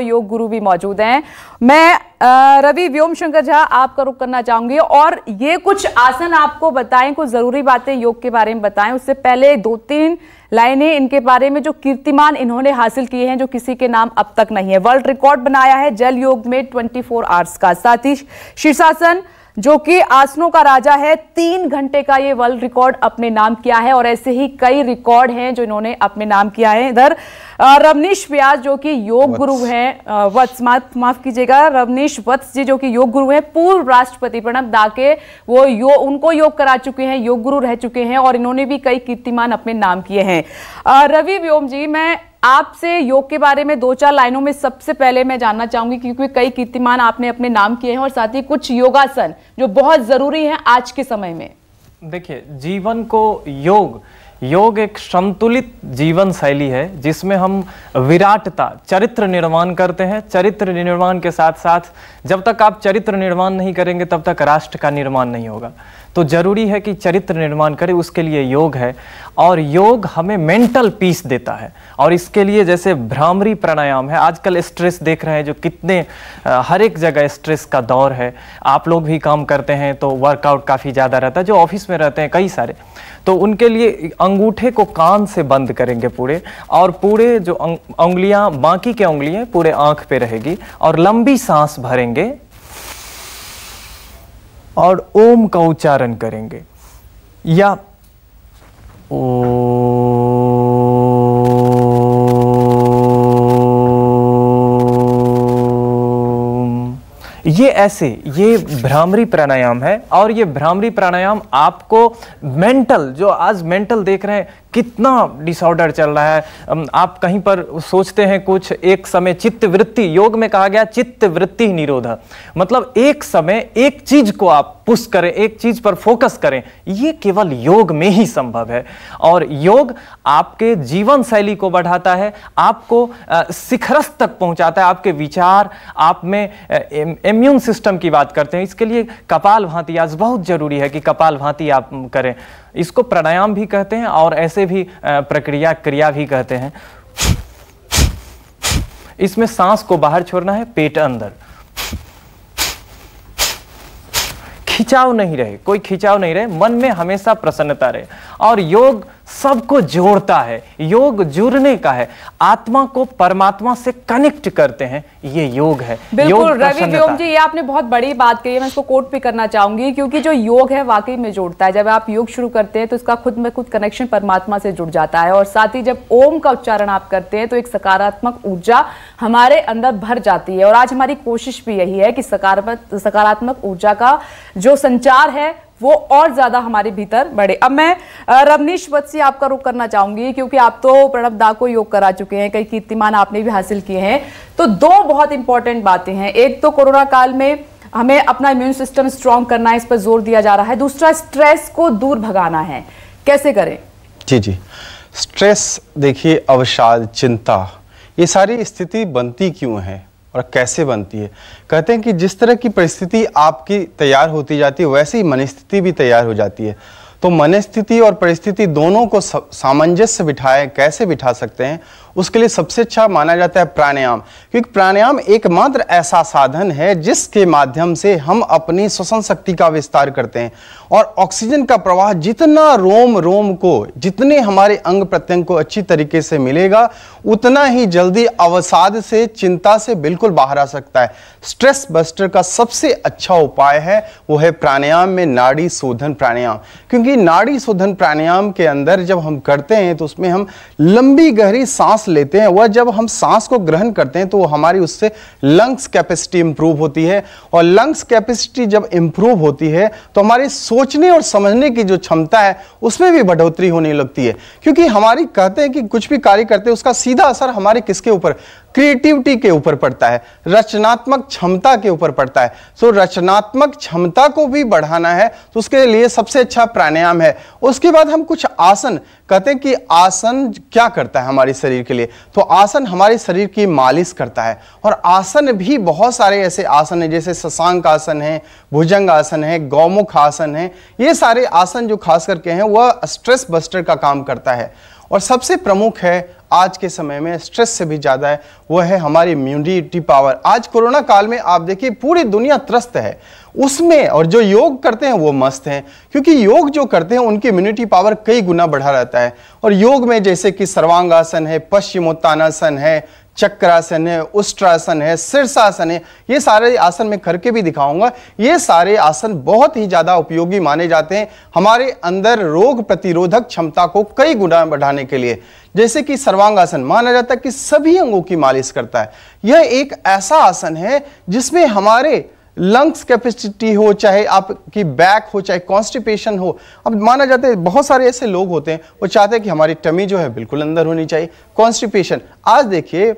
योग गुरु भी मौजूद हैं मैं रवि व्योम शंकर झा आपका रुख करना चाहूंगी और ये कुछ आसन आपको बताएं कुछ जरूरी बातें योग के बारे में बताएं उससे पहले दो तीन लाइनें इनके बारे में जो कीर्तिमान इन्होंने हासिल किए हैं जो किसी के नाम अब तक नहीं है वर्ल्ड रिकॉर्ड बनाया है जल योग में फोर आवर्स का साथ ही शीर्षासन जो कि आसनों का राजा है तीन घंटे का ये वर्ल्ड रिकॉर्ड अपने नाम किया है और ऐसे ही कई रिकॉर्ड हैं जो इन्होंने अपने नाम किया है इधर रवनीश व्यास जो कि योग गुरु हैं वत्स माफ माफ कीजिएगा रवनीश वत्स जी जो कि योग गुरु हैं पूर्व राष्ट्रपति प्रणब दा के वो यो उनको योग करा चुके हैं योग गुरु रह चुके हैं और इन्होंने भी कई कीर्तिमान अपने नाम किए हैं रवि व्योम जी मैं आपसे योग के बारे में दो चार लाइनों में सबसे पहले मैं जानना चाहूंगी क्योंकि कई कीर्तिमान आपने अपने नाम किए हैं और साथ ही कुछ योगासन जो बहुत जरूरी हैं आज के समय में देखिए जीवन को योग योग एक संतुलित जीवन शैली है जिसमें हम विराटता चरित्र निर्माण करते हैं चरित्र निर्माण के साथ साथ जब तक आप चरित्र निर्माण नहीं करेंगे तब तक राष्ट्र का निर्माण नहीं होगा तो जरूरी है कि चरित्र निर्माण करें उसके लिए योग है और योग हमें मेंटल पीस देता है और इसके लिए जैसे भ्रामरी प्राणायाम है आजकल स्ट्रेस देख रहे हैं जो कितने हर एक जगह स्ट्रेस का दौर है आप लोग भी काम करते हैं तो वर्कआउट काफ़ी ज़्यादा रहता है जो ऑफिस में रहते हैं कई सारे तो उनके लिए अंगूठे को कान से बंद करेंगे पूरे और पूरे जो उंगलियां बाकी के उंगलियां पूरे आँख पे रहेगी और लंबी सांस भरेंगे और ओम का उच्चारण करेंगे या ओ ये ऐसे ये भ्रामरी प्राणायाम है और ये भ्रामरी प्राणायाम आपको मेंटल जो आज मेंटल देख रहे हैं कितना डिसऑर्डर चल रहा है आप कहीं पर सोचते हैं कुछ एक समय चित्त वृत्ति योग में कहा गया चित्त वृत्ति निरोध मतलब एक समय एक चीज को आप पुश करें एक चीज पर फोकस करें ये केवल योग में ही संभव है और योग आपके जीवन शैली को बढ़ाता है आपको शिखरस तक पहुंचाता है आपके विचार आप में इम्यून सिस्टम की बात करते हैं इसके लिए कपाल भांति आज बहुत जरूरी है कि कपाल भांति आप करें इसको प्राणायाम भी कहते हैं और ऐसे भी प्रक्रिया क्रिया भी कहते हैं इसमें सांस को बाहर छोड़ना है पेट अंदर खिंचाव नहीं रहे कोई खिंचाव नहीं रहे मन में हमेशा प्रसन्नता रहे और योग सबको जोड़ता है योग जुड़ने का है आत्मा को परमात्मा से कनेक्ट करते हैं ये योग है बिल्कुल रवि व्योम जी ये आपने बहुत बड़ी बात कही है मैं इसको कोट भी करना चाहूंगी क्योंकि जो योग है वाकई में जोड़ता है जब आप योग शुरू करते हैं तो इसका खुद में खुद कनेक्शन परमात्मा से जुड़ जाता है और साथ ही जब ओम का उच्चारण आप करते हैं तो एक सकारात्मक ऊर्जा हमारे अंदर भर जाती है और आज हमारी कोशिश भी यही है कि सकारात्मक ऊर्जा का जो संचार है वो और ज़्यादा हमारे भीतर बढ़े अब मैं रवनीश वत् से आपका रुख करना चाहूंगी क्योंकि आप तो प्रणब दा को योग करा चुके हैं कई कीर्तिमान आपने भी हासिल किए हैं तो दो बहुत इंपॉर्टेंट बातें हैं एक तो कोरोना काल में हमें अपना इम्यून सिस्टम स्ट्रांग करना है इस पर जोर दिया जा रहा है दूसरा स्ट्रेस को दूर भगाना है कैसे करें जी जी स्ट्रेस देखिए अवसाद चिंता ये सारी स्थिति बनती क्यों है और कैसे बनती है कहते हैं कि जिस तरह की परिस्थिति आपकी तैयार होती जाती है वैसे ही मनस्थिति भी तैयार हो जाती है तो मनस्थिति और परिस्थिति दोनों को सामंजस्य बिठाए कैसे बिठा सकते हैं उसके लिए सबसे अच्छा माना जाता है प्राणायाम क्योंकि प्राणायाम एकमात्र ऐसा साधन है जिसके माध्यम से हम अपनी श्वसन शक्ति का विस्तार करते हैं और ऑक्सीजन का प्रवाह जितना रोम रोम को जितने हमारे अंग प्रत्यंग को अच्छी तरीके से मिलेगा उतना ही जल्दी अवसाद से चिंता से बिल्कुल बाहर आ सकता है स्ट्रेस बस्टर का सबसे अच्छा उपाय है वो है प्राणायाम में नाड़ी शोधन प्राणायाम क्योंकि नाड़ी शोधन प्राणायाम के अंदर जब हम करते हैं तो उसमें हम लंबी गहरी सांस लेते हैं वह जब हम सांस को ग्रहण करते हैं तो हमारी उससे लंग्स कैपेसिटी इंप्रूव होती है और लंग्स कैपेसिटी जब इंप्रूव होती है तो हमारी सोचने और समझने की जो क्षमता है उसमें भी बढ़ोतरी होने लगती है क्योंकि हमारी कहते हैं कि कुछ भी कार्य करते हैं उसका सीधा असर हमारे किसके ऊपर क्रिएटिविटी के ऊपर पड़ता है रचनात्मक क्षमता के ऊपर पड़ता है सो so, रचनात्मक क्षमता को भी बढ़ाना है तो उसके लिए सबसे अच्छा प्राणायाम है उसके बाद हम कुछ आसन कहते हैं कि आसन क्या करता है हमारे शरीर के लिए तो आसन हमारे शरीर की मालिश करता है और आसन भी बहुत सारे ऐसे आसन है जैसे शशांक आसन है भुजंग आसन है गौमुख आसन है ये सारे आसन जो खास करके हैं वह स्ट्रेस बस्टर का काम करता है और सबसे प्रमुख है आज के समय में स्ट्रेस से भी ज़्यादा है वो है हमारी इम्यूनिटी पावर आज कोरोना काल में आप देखिए पूरी दुनिया त्रस्त है उसमें और जो योग करते हैं वो मस्त हैं क्योंकि योग जो करते हैं उनकी इम्यूनिटी पावर कई गुना बढ़ा रहता है और योग में जैसे कि सर्वांगासन है पश्चिमोत्तानासन है चक्रासन है उष्ट्रासन है शीर्षासन है ये सारे आसन मैं करके भी दिखाऊंगा ये सारे आसन बहुत ही ज़्यादा उपयोगी माने जाते हैं हमारे अंदर रोग प्रतिरोधक क्षमता को कई गुणा बढ़ाने के लिए जैसे कि सर्वांगासन माना जाता है कि सभी अंगों की मालिश करता है यह एक ऐसा आसन है जिसमें हमारे लंग्स कैपेसिटी हो चाहे आपकी बैक हो चाहे कॉन्स्टिपेशन हो अब माना जाता है बहुत सारे ऐसे लोग होते हैं वो चाहते हैं कि हमारी टमी जो है बिल्कुल अंदर होनी चाहिए कॉन्स्टिपेशन आज देखिए